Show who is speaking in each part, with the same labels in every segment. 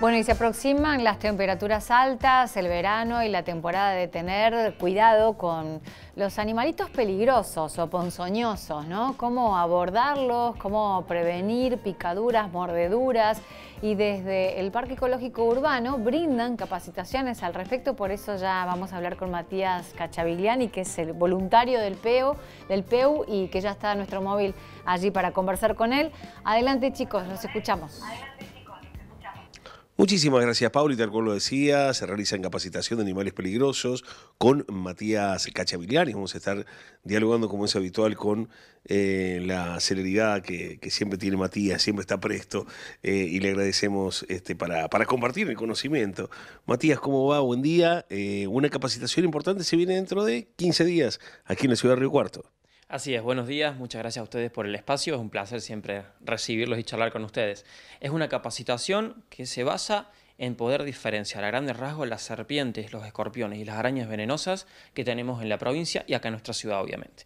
Speaker 1: Bueno, y se aproximan las temperaturas altas, el verano y la temporada de tener cuidado con los animalitos peligrosos o ponzoñosos, ¿no? Cómo abordarlos, cómo prevenir picaduras, mordeduras y desde el Parque Ecológico Urbano brindan capacitaciones al respecto, por eso ya vamos a hablar con Matías Cachavigliani, que es el voluntario del PEU, del PEU y que ya está nuestro móvil allí para conversar con él. Adelante chicos, nos escuchamos.
Speaker 2: Muchísimas gracias, Pablo. Y tal cual lo decía, se realiza en capacitación de animales peligrosos con Matías y Vamos a estar dialogando, como es habitual, con eh, la celeridad que, siempre tiene Matías, siempre está presto. Eh, y le agradecemos este, para, para, compartir el conocimiento. Matías, ¿cómo va? Buen día. Eh, una capacitación importante se viene dentro de 15 días aquí en la ciudad de Río Cuarto.
Speaker 3: Así es, buenos días, muchas gracias a ustedes por el espacio, es un placer siempre recibirlos y charlar con ustedes. Es una capacitación que se basa en poder diferenciar a grandes rasgos las serpientes, los escorpiones y las arañas venenosas que tenemos en la provincia y acá en nuestra ciudad, obviamente.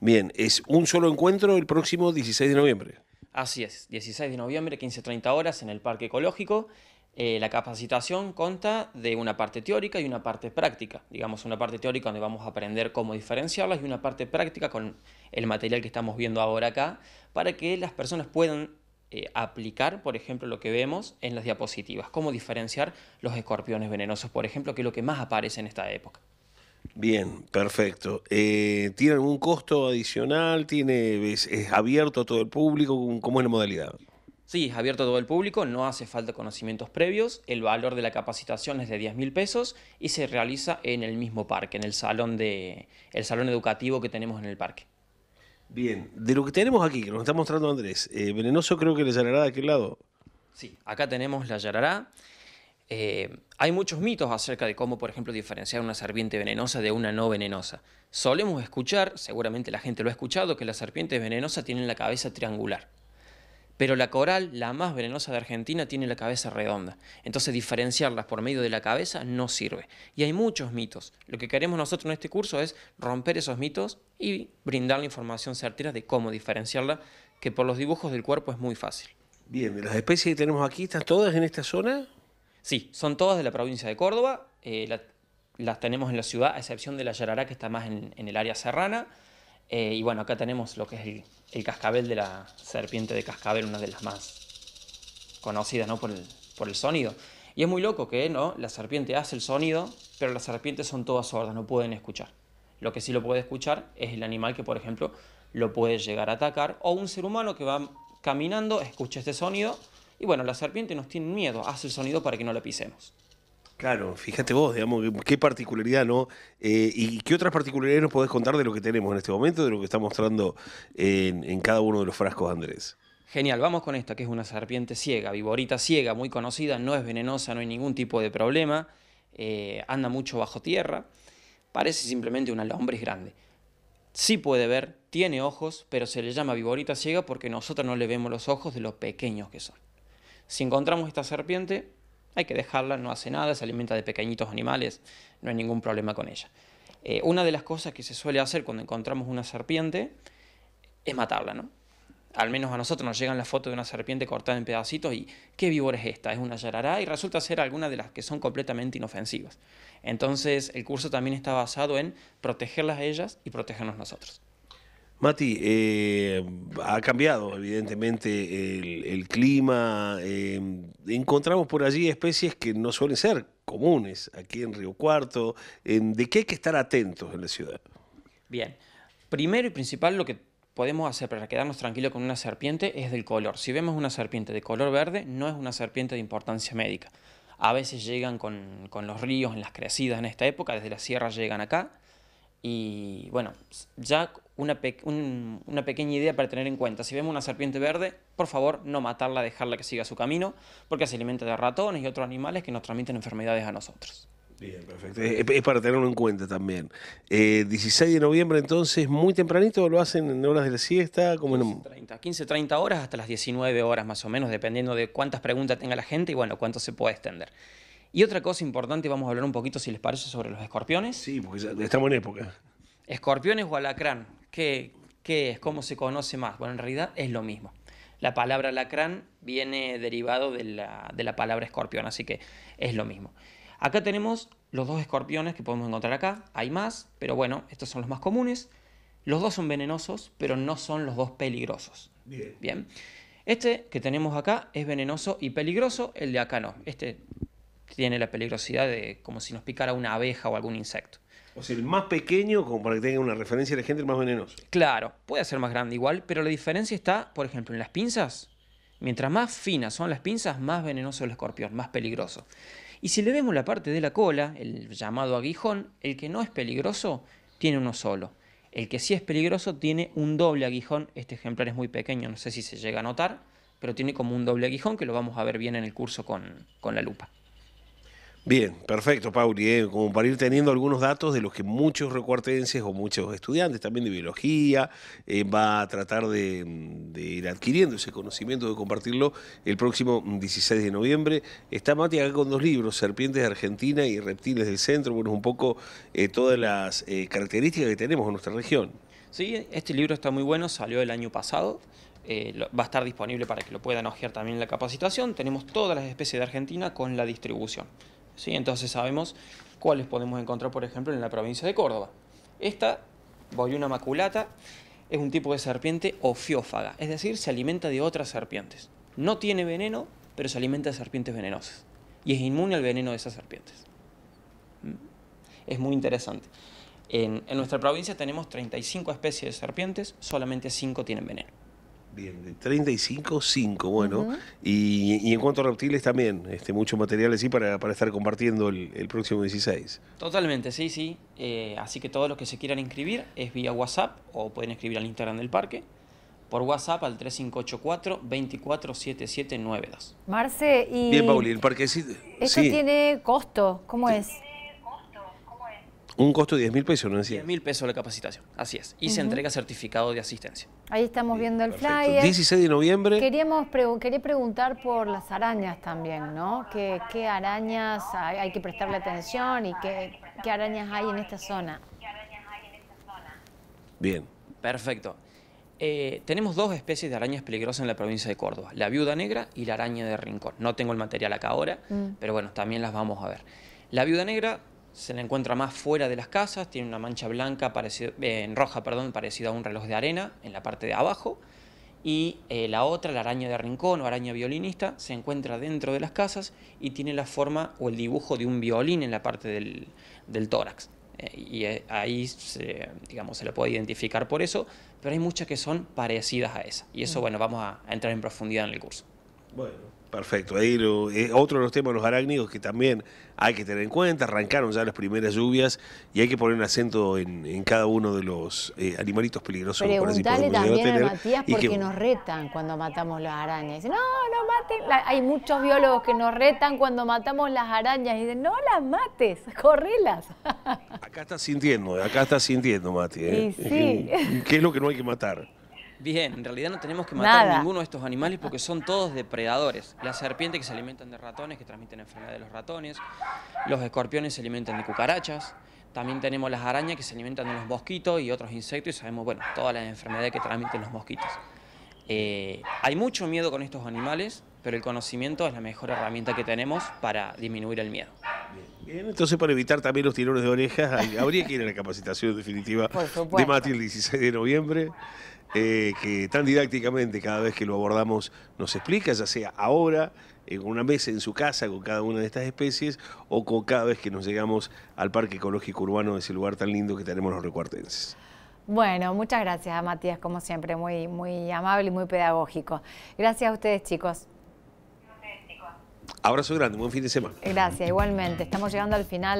Speaker 2: Bien, es un solo encuentro el próximo 16 de noviembre.
Speaker 3: Así es, 16 de noviembre, 15.30 horas en el Parque Ecológico. Eh, la capacitación consta de una parte teórica y una parte práctica. Digamos, una parte teórica donde vamos a aprender cómo diferenciarlas y una parte práctica con el material que estamos viendo ahora acá para que las personas puedan eh, aplicar, por ejemplo, lo que vemos en las diapositivas, cómo diferenciar los escorpiones venenosos, por ejemplo, que es lo que más aparece en esta época.
Speaker 2: Bien, perfecto. Eh, ¿Tiene algún costo adicional? ¿Tiene, es, es abierto a todo el público? ¿Cómo es la modalidad?
Speaker 3: Sí, es abierto a todo el público, no hace falta conocimientos previos, el valor de la capacitación es de 10 mil pesos y se realiza en el mismo parque, en el salón, de, el salón educativo que tenemos en el parque.
Speaker 2: Bien, de lo que tenemos aquí, que nos está mostrando Andrés, eh, venenoso creo que la yarará de aquel lado.
Speaker 3: Sí, acá tenemos la yarará. Eh, hay muchos mitos acerca de cómo, por ejemplo, diferenciar una serpiente venenosa de una no venenosa. Solemos escuchar, seguramente la gente lo ha escuchado, que las serpientes venenosas tienen la cabeza triangular. Pero la coral, la más venenosa de Argentina, tiene la cabeza redonda. Entonces diferenciarlas por medio de la cabeza no sirve. Y hay muchos mitos. Lo que queremos nosotros en este curso es romper esos mitos y brindar la información certera de cómo diferenciarla, que por los dibujos del cuerpo es muy fácil. Bien,
Speaker 2: las especies que tenemos aquí están todas en esta zona.
Speaker 3: Sí, son todas de la provincia de Córdoba. Eh, las tenemos en la ciudad, a excepción de la Yarará, que está más en el área serrana. Eh, y bueno, acá tenemos lo que es el, cascabel de la serpiente de cascabel, una de las más conocidas ¿no? por, el, sonido. Y es muy loco que ¿no? la serpiente hace el sonido, pero las serpientes son todas sordas, no pueden escuchar. Lo que sí lo puede escuchar es el animal que, por ejemplo, lo puede llegar a atacar, o un ser humano que va caminando, escucha este sonido, y bueno, la serpiente nos tiene miedo, hace el sonido para que no la pisemos.
Speaker 2: Claro, fíjate vos, digamos, qué particularidad, ¿no? Eh, ¿Y qué otras particularidades nos podés contar de lo que tenemos en este momento, de lo que está mostrando en, cada uno de los frascos, Andrés?
Speaker 3: Genial, vamos con esta, que es una serpiente ciega, viborita ciega, muy conocida, no es venenosa, no hay ningún tipo de problema, eh, anda mucho bajo tierra, parece simplemente una lombriz grande. Sí puede ver, tiene ojos, pero se le llama viborita ciega porque nosotros no le vemos los ojos de los pequeños que son. Si encontramos esta serpiente, hay que dejarla, no hace nada, se alimenta de pequeñitos animales, no hay ningún problema con ella. Eh, una de las cosas que se suele hacer cuando encontramos una serpiente es matarla, ¿no? Al menos a nosotros nos llegan las fotos de una serpiente cortada en pedacitos y ¿qué víbora es esta? Es una yarará y resulta ser alguna de las que son completamente inofensivas. Entonces el curso también está basado en protegerlas a ellas y protegernos nosotros.
Speaker 2: Mati, eh, ha cambiado evidentemente el, clima. Em, encontramos por allí especies que no suelen ser comunes aquí en Río Cuarto. Em, ¿De qué hay que estar atentos en la ciudad?
Speaker 3: Bien, primero y principal lo que podemos hacer para quedarnos tranquilos con una serpiente es del color. Si vemos una serpiente de color verde, no es una serpiente de importancia médica. A veces llegan con, con los ríos en las crecidas en esta época, desde la sierra llegan acá y bueno, ya una, una, pequeña idea para tener en cuenta. Si vemos una serpiente verde, por favor no matarla, dejarla que siga su camino, porque se alimenta de ratones y otros animales que nos transmiten enfermedades a nosotros.
Speaker 2: Bien, perfecto. Eh, es, para tenerlo en cuenta también. 16 eh, de noviembre, entonces, muy tempranito, lo hacen en horas de la siesta. como 15,
Speaker 3: 30, 15, 30 horas hasta las 19 horas más o menos, dependiendo de cuántas preguntas tenga la gente y bueno, cuánto se puede extender. Y otra cosa importante, vamos a hablar un poquito, si les parece, sobre los escorpiones. Sí, porque estamos en época. Escorpiones o alacrán, ¿qué, es? ¿Cómo se conoce más? Bueno, en realidad es lo mismo. La palabra alacrán viene derivado de la, de la palabra escorpión, así que es lo mismo. Acá tenemos los dos escorpiones que podemos encontrar acá. Hay más, pero bueno, estos son los más comunes. Los dos son venenosos, pero no son los dos peligrosos. Bien. Bien. Este que tenemos acá es venenoso y peligroso, el de acá no. Este tiene la peligrosidad de como si nos picara una abeja o algún insecto.
Speaker 2: O sea, el más pequeño, como para que tenga una referencia de gente, el más venenoso.
Speaker 3: Claro, puede ser más grande igual, pero la diferencia está, por ejemplo, en las pinzas. Mientras más finas son las pinzas, más venenoso el escorpión, más peligroso. Y si le vemos la parte de la cola, el llamado aguijón, el que no es peligroso tiene uno solo. El que sí es peligroso tiene un doble aguijón. Este ejemplar es muy pequeño, no sé si se llega a notar, pero tiene como un doble aguijón que lo vamos a ver bien en el curso con
Speaker 2: la lupa. Bien, perfecto, Pauli, eh, como para ir teniendo algunos datos de los que muchos recuartenses o muchos estudiantes también de biología eh, va a tratar de, ir adquiriendo ese conocimiento, de compartirlo el próximo 16 de noviembre. Está Mati acá con dos libros, Serpientes de Argentina y Reptiles del Centro, bueno, un poco eh, todas las características que tenemos en nuestra región.
Speaker 3: Sí, este libro está muy bueno, salió el año pasado, va a estar disponible para que lo puedan hojear también en la capacitación. Tenemos todas las especies de Argentina con la distribución. Entonces sabemos cuáles podemos encontrar, por ejemplo, en la provincia de Córdoba. Esta, Boyuna maculata, es un tipo de serpiente ofiófaga, es decir, se alimenta de otras serpientes. No tiene veneno, pero se alimenta de serpientes venenosas y es inmune al veneno de esas serpientes. Mm. Es muy interesante. En, en nuestra provincia tenemos 35 especies de serpientes, solamente 5 tienen veneno.
Speaker 2: Bien, 35, 5, bueno. y, en cuanto a reptiles también, este, mucho material así para, estar compartiendo el, próximo 16.
Speaker 3: Totalmente, sí, sí. Eh, así que todos los que se quieran inscribir es vía WhatsApp o pueden escribir al Instagram del parque. Por WhatsApp al 3584-247792. Marce, y...
Speaker 1: Bien, Pauli, el
Speaker 2: parquecito... ¿Esto
Speaker 1: tiene costo? ¿Cómo es?
Speaker 2: Un costo de 10 mil pesos, ¿no decía? 10 mil pesos la capacitación, así es. Y se entrega
Speaker 3: certificado
Speaker 2: de asistencia.
Speaker 1: Ahí estamos viendo el flyer. 16 de noviembre. Queríamos quería preguntar por las arañas también, ¿no? ¿Qué, qué arañas hay, que prestarle atención y qué, qué arañas hay en esta zona?
Speaker 2: Bien.
Speaker 3: Perfecto. Eh, tenemos dos especies de arañas peligrosas en la provincia de Córdoba, la viuda negra y la araña de rincón. No tengo el material acá ahora, mm. pero bueno, también las vamos a ver. La viuda negra se la encuentra más fuera de las casas, tiene una mancha blanca parecido, eh, en roja perdón, parecida a un reloj de arena en la parte de abajo. Y eh, la otra, la araña de rincón o araña violinista, se encuentra dentro de las casas y tiene la forma o el dibujo de un violín en la parte del, tórax. Eh, y ahí se, digamos, se la puede identificar por eso, pero hay muchas que son parecidas a esa. Y eso, mm. bueno, vamos a, a entrar en profundidad en el curso. Bueno.
Speaker 2: Perfecto, ahí lo, eh, otro de los temas, los arácnidos, que también hay que tener en cuenta, arrancaron ya las primeras lluvias y hay que poner un acento en, cada uno de los eh, animalitos peligrosos. Preguntale también a, Matías porque que... nos
Speaker 1: retan cuando matamos las arañas. no, no maten, hay muchos biólogos que nos retan cuando matamos las arañas y dicen, no las mates, correlas.
Speaker 2: acá estás sintiendo, acá estás sintiendo, Mati. ¿eh? Sí. ¿Qué es lo que no hay que matar?
Speaker 3: Bien, en realidad no tenemos que matar a ninguno de estos animales porque son todos depredadores. Las serpientes que se alimentan de ratones, que transmiten enfermedades de los ratones. Los escorpiones se alimentan de cucarachas. También tenemos las arañas que se alimentan de los mosquitos y otros insectos y sabemos, bueno, todas las enfermedades que transmiten los mosquitos. Eh, hay mucho miedo con estos animales, pero el conocimiento es la mejor herramienta que tenemos para disminuir el miedo.
Speaker 2: Bien, entonces para evitar también los tirones de orejas, habría que ir a la capacitación definitiva de Mati el 16 de noviembre. Eh, que tan didácticamente cada vez que lo abordamos nos explica, ya sea ahora, en una mesa en su casa con cada una de estas especies, o cada vez que nos llegamos al Parque Ecológico Urbano, de ese lugar tan lindo que tenemos los recuartenses.
Speaker 1: Bueno, muchas gracias Matías, como siempre, muy, muy amable y muy pedagógico. Gracias a ustedes, chicos.
Speaker 2: Abrazo grande, buen fin de semana.
Speaker 1: Gracias, igualmente. Estamos llegando al final.